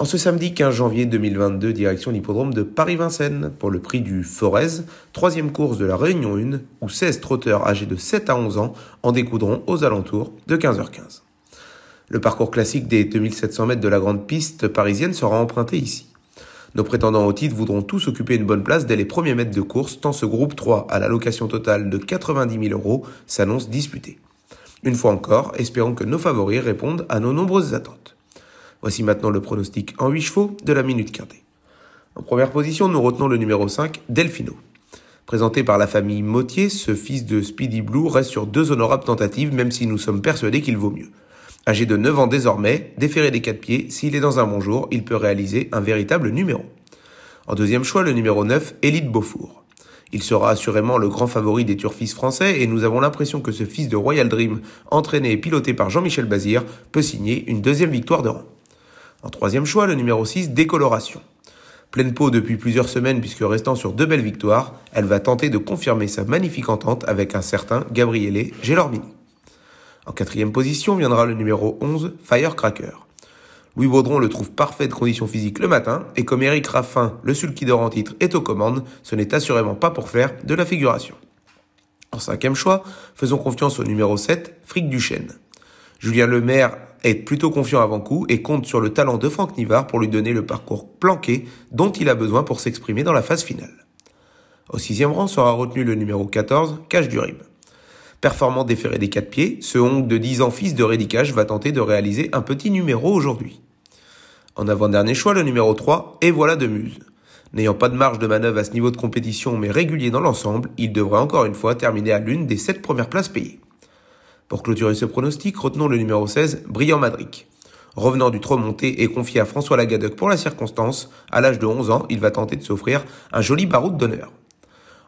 En ce samedi 15 janvier 2022, direction l'hippodrome de Paris-Vincennes pour le prix du Forez, troisième course de la Réunion 1, où 16 trotteurs âgés de 7 à 11 ans en découdront aux alentours de 15h15. Le parcours classique des 2700 mètres de la grande piste parisienne sera emprunté ici. Nos prétendants au titre voudront tous occuper une bonne place dès les premiers mètres de course, tant ce groupe 3 à l'allocation totale de 90 000 euros s'annonce disputé. Une fois encore, espérons que nos favoris répondent à nos nombreuses attentes. Voici maintenant le pronostic en 8 chevaux de la Minute Quintée. En première position, nous retenons le numéro 5, Delfino. Présenté par la famille Mottier, ce fils de Speedy Blue reste sur deux honorables tentatives, même si nous sommes persuadés qu'il vaut mieux. Âgé de 9 ans désormais, déféré des quatre pieds, s'il est dans un bon jour, il peut réaliser un véritable numéro. En deuxième choix, le numéro 9, Elite Beaufour. Il sera assurément le grand favori des turfistes français et nous avons l'impression que ce fils de Royal Dream, entraîné et piloté par Jean-Michel Bazir, peut signer une deuxième victoire de rang. En troisième choix, le numéro 6, décoloration. Pleine peau depuis plusieurs semaines puisque restant sur deux belles victoires, elle va tenter de confirmer sa magnifique entente avec un certain Gabriele Gelormini. En quatrième position viendra le numéro 11, Firecracker. Louis Baudron le trouve parfait de condition physique le matin, et comme Eric Raffin, le dort en titre, est aux commandes, ce n'est assurément pas pour faire de la figuration. En cinquième choix, faisons confiance au numéro 7, Frick Duchesne. Julien Lemaire est plutôt confiant avant coup et compte sur le talent de Franck Nivard pour lui donner le parcours planqué dont il a besoin pour s'exprimer dans la phase finale. Au sixième rang sera retenu le numéro 14, Cache du Rib. Performant déféré des quatre pieds, ce oncle de 10 ans fils de Rédicage va tenter de réaliser un petit numéro aujourd'hui. En avant-dernier choix, le numéro 3, et voilà de Muse. N'ayant pas de marge de manœuvre à ce niveau de compétition mais régulier dans l'ensemble, il devrait encore une fois terminer à l'une des 7 premières places payées. Pour clôturer ce pronostic, retenons le numéro 16, Brillant Madric. Revenant du trop monté et confié à François Lagadec pour la circonstance, à l'âge de 11 ans, il va tenter de s'offrir un joli baroud d'honneur.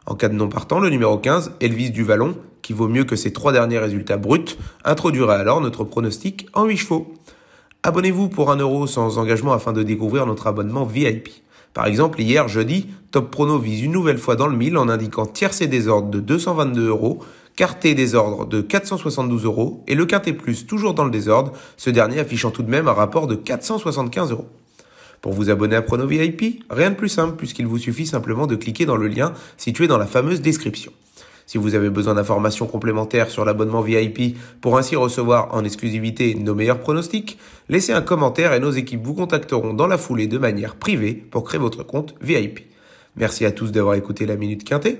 En cas de non partant, le numéro 15, Elvis Duvalon, qui vaut mieux que ses trois derniers résultats bruts, introduira alors notre pronostic en 8 chevaux. Abonnez-vous pour 1 euro sans engagement afin de découvrir notre abonnement VIP. Par exemple, hier jeudi, Top Prono vise une nouvelle fois dans le mille en indiquant tiercé des ordres de 222 euros Quartet désordre de 472 euros et le Quintet Plus toujours dans le désordre, ce dernier affichant tout de même un rapport de 475 euros. Pour vous abonner à Prono VIP, rien de plus simple puisqu'il vous suffit simplement de cliquer dans le lien situé dans la fameuse description. Si vous avez besoin d'informations complémentaires sur l'abonnement VIP pour ainsi recevoir en exclusivité nos meilleurs pronostics, laissez un commentaire et nos équipes vous contacteront dans la foulée de manière privée pour créer votre compte VIP. Merci à tous d'avoir écouté la Minute Quintet.